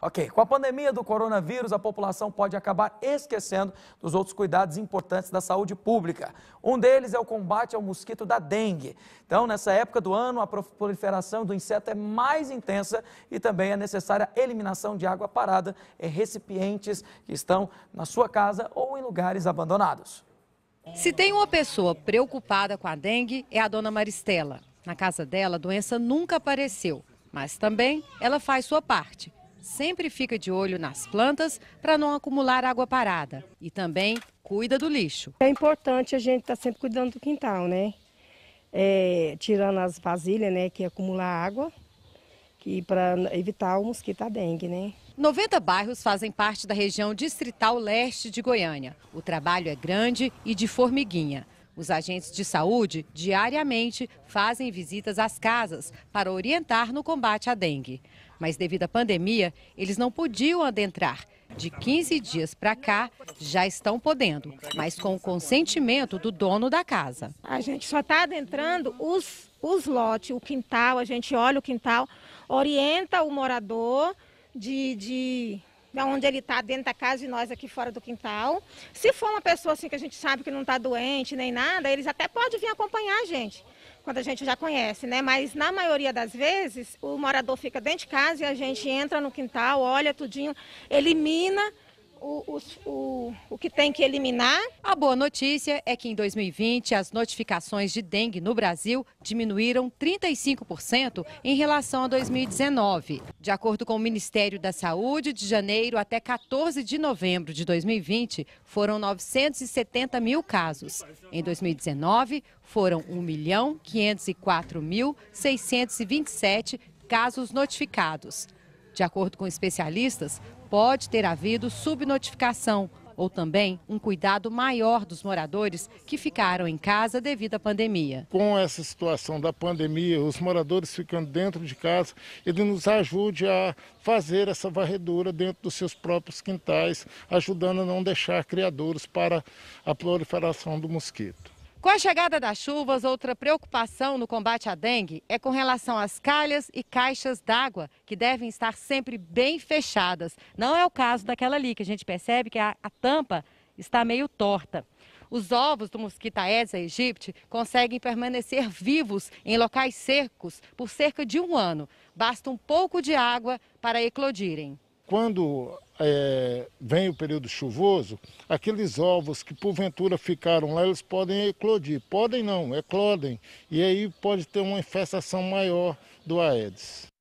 Ok, com a pandemia do coronavírus, a população pode acabar esquecendo dos outros cuidados importantes da saúde pública. Um deles é o combate ao mosquito da dengue. Então, nessa época do ano, a proliferação do inseto é mais intensa e também é necessária a eliminação de água parada em recipientes que estão na sua casa ou em lugares abandonados. Se tem uma pessoa preocupada com a dengue, é a dona Maristela. Na casa dela, a doença nunca apareceu, mas também ela faz sua parte sempre fica de olho nas plantas para não acumular água parada e também cuida do lixo. É importante a gente estar tá sempre cuidando do quintal, né? É, tirando as vasilhas, né, que acumula água, que para evitar o mosquito da dengue, né? 90 bairros fazem parte da região distrital leste de Goiânia. O trabalho é grande e de formiguinha. Os agentes de saúde diariamente fazem visitas às casas para orientar no combate à dengue. Mas devido à pandemia, eles não podiam adentrar. De 15 dias para cá, já estão podendo, mas com o consentimento do dono da casa. A gente só está adentrando os, os lotes, o quintal, a gente olha o quintal, orienta o morador de, de da onde ele está dentro da casa e nós aqui fora do quintal. Se for uma pessoa assim que a gente sabe que não está doente nem nada, eles até podem vir acompanhar a gente, quando a gente já conhece, né? Mas na maioria das vezes o morador fica dentro de casa e a gente entra no quintal, olha tudinho, elimina o, o, o, o que tem que eliminar. A boa notícia é que em 2020 as notificações de dengue no Brasil diminuíram 35% em relação a 2019. De acordo com o Ministério da Saúde, de janeiro até 14 de novembro de 2020 foram 970 mil casos. Em 2019 foram 1 milhão 504 mil 627 casos notificados. De acordo com especialistas, pode ter havido subnotificação ou também um cuidado maior dos moradores que ficaram em casa devido à pandemia. Com essa situação da pandemia, os moradores ficando dentro de casa, ele nos ajude a fazer essa varredura dentro dos seus próprios quintais, ajudando a não deixar criadouros para a proliferação do mosquito. Com a chegada das chuvas, outra preocupação no combate à dengue é com relação às calhas e caixas d'água, que devem estar sempre bem fechadas. Não é o caso daquela ali, que a gente percebe que a, a tampa está meio torta. Os ovos do mosquito Aedes aegypti conseguem permanecer vivos em locais secos por cerca de um ano. Basta um pouco de água para eclodirem. Quando é, vem o período chuvoso, aqueles ovos que porventura ficaram lá, eles podem eclodir. Podem não, eclodem. E aí pode ter uma infestação maior do Aedes.